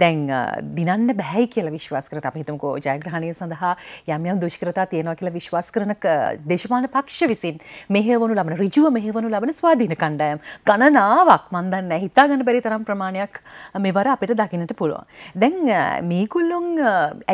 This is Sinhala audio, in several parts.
දැන් දිනන්න බැහැයි කියල විශ්වාස කරත අප හිතමකෝ ජයග්‍රහණය සඳහා යම්යම් දුෂ්කරතා තියෙනවා කියල විශ්වාස කරන දේශමාන පක්ෂ විසින් මෙහවනු ලබන රිජුව මෙහවනු ලබන ස්වාධීන කණ්ඩයම් ගණනාවක් මන්දන්න හිතා ගන්න බැරි තරම් ප්‍රමාණයක් මෙවර අපිට දකිනට පුළුවන්. දැන් මේකුල්ලොන්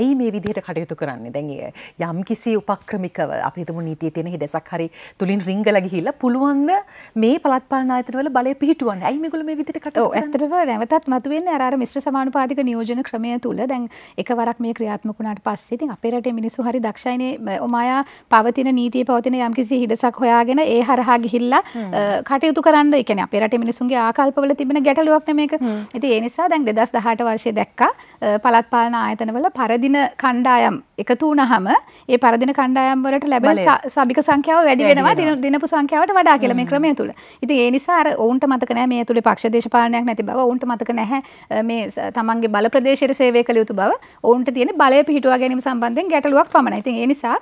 ඇයි මේ විදිහට කටයුතු කරන්නේ දැන්ගේ යම් කිසි උපක්‍රමිකව අපිතුම නීතිය තියෙන හිඩෙසක් හරි තුළින් රිංගල ගිහිල්ලා පුළුවන්ද මේ පළත් පාලන ආයතනවල බලය පිහිටුවන් ඇයි මේගොල්ලෝ මේ විදිහට කටයුතු කරන්නේ? ඔව් ඇත්තටම නැවතත් මතුවෙන්නේ අර අර මිශ්‍ර සමානුපාත සාංකාධික නියෝජන ක්‍රමය තුළ දැන් එකවරක් මේ ක්‍රියාත්මක වුණාට පස්සේ ඉතින් අපේ රටේ මිනිස්සු හරි දක්ෂයිනේ ඔමායා පවතින නීතිය පවතින යම්කිසි හිඩසක් හොයාගෙන ඒ හරහා ගිහිල්ලා කටයුතු කරන්න ඒ කියන්නේ අපේ රටේ මිනිස්සුන්ගේ ආකල්පවල තිබෙන ගැටලුවක් නේ මේක. ඉතින් ඒ නිසා දැන් 2018 වර්ෂයේ දැක්කා පළාත් පාලන ආයතනවල පරදින කණ්ඩායම් එකතු වුණාම ඒ පරදින කණ්ඩායම් වලට ලැබෙන සභික සංඛ්‍යාව වැඩි වෙනවා දින දිනපු සංඛ්‍යාවට වඩා කියලා මේ ක්‍රමය තුළ. ඉතින් ඒ නිසා අර ඔවුන්ට මතක නැහැ මේ තුලේ පක්ෂ දේශපාලනයක් නැති බව ඔවුන්ට මතක නැහැ මේ තමන් තමන්ගේ බල ප්‍රදේශයට සේවය කළ යුතු බව ඔවුන්ට තියෙන බලය පිහිටුවා ගැනීම සම්බන්ධයෙන් ගැටලුවක් පමණයි. ඉතින් ඒ නිසා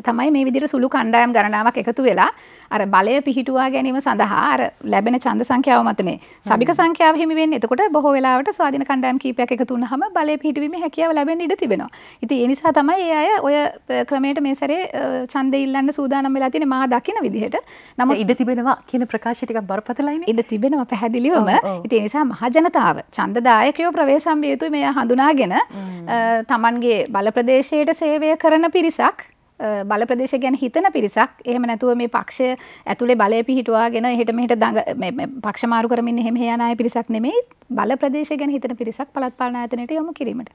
තමයි මේ විදිර සුළු කණ්ඩායම් ගණනාවක් එකතු වෙලා අර බලය පිහිටුවා ගැනීම සඳහා අර ලැබෙන ඡන්ද සංඛ්‍යාව මතනේ සබික සංඛ්‍යාව හිමි වෙන්නේ. එතකොට බොහෝ වෙලාවට ස්වාධීන කණ්ඩායම් කිහිපයක් එකතු වුනහම බලය පිහිටුවීමේ හැකියාව ලැබෙන්න ඉඩ තිබෙනවා. ඉතින් ඒ නිසා තමයි ඒ අය ඔය ක්‍රමයට මේ සැරේ ඡන්දය ඉල්ලන්න සූදානම් වෙලා තියෙන්නේ මා දකින විදිහට. නමුත් ඉඩ තිබෙනවා කියන ප්‍රකාශය ටිකක් බරපතලයිනේ. ඉඩ තිබෙනවා පැහැදිලිවම. ඉතින් ඒ නිසා මහ ජනතාව ඡන්දදායකයෝ ප්‍රවේශම් විය යුතුයි මෙය හඳුනාගෙන තමන්ගේ බල ප්‍රදේශයට සේවය කරන පිරිසක් බල ප්‍රදේශ ගැන හිතන පිරිසක් එහෙම නැතුව මේ පක්ෂය ඇතුළේ බලය පිහිටවාගෙන හෙට මෙහෙට දඟ පක්ෂ මාරු කරමින් එහෙම යන අය පිරිසක් නෙමෙයි බල ප්‍රදේශ ගැන හිතන පිරිසක් පළාත් පාලන ආයතනයට යොමු කිරීමට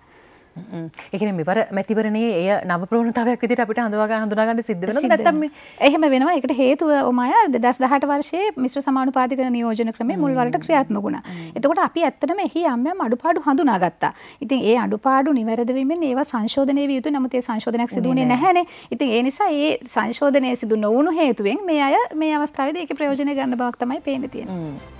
එකන මෙවර මැතිවරණේ ඒ නව ප්‍රවණතාවයක් විදිට අපිට හඳවා හඳුනාගන්න සිද්ධ වෙන නැත්තම් එහෙම වෙනවා එකට හේතුව ඔමය 2018 වර්ෂයේ මිශ්‍ර සමානුපාතික නියෝජන ක්‍රමයේ මුල් වරට ක්‍රියාත්මක වුණා. එතකොට අපි ඇත්තටම එහි යම් යම් අඩුපාඩු හඳුනාගත්තා. ඉතින් ඒ අඩුපාඩු නිවැරදි වීමෙන් ඒවා සංශෝධනය විය යුතුයි. නමුත් ඒ සංශෝධනයක් සිදු වුණේ නැහැනේ. ඉතින් ඒ නිසා ඒ සංශෝධනය සිදු නොවුණු හේතුවෙන් මේ අය මේ අවස්ථාවේදී ඒකේ ප්‍රයෝජනය ගන්න බවක් තමයි පේන්න තියෙන්නේ.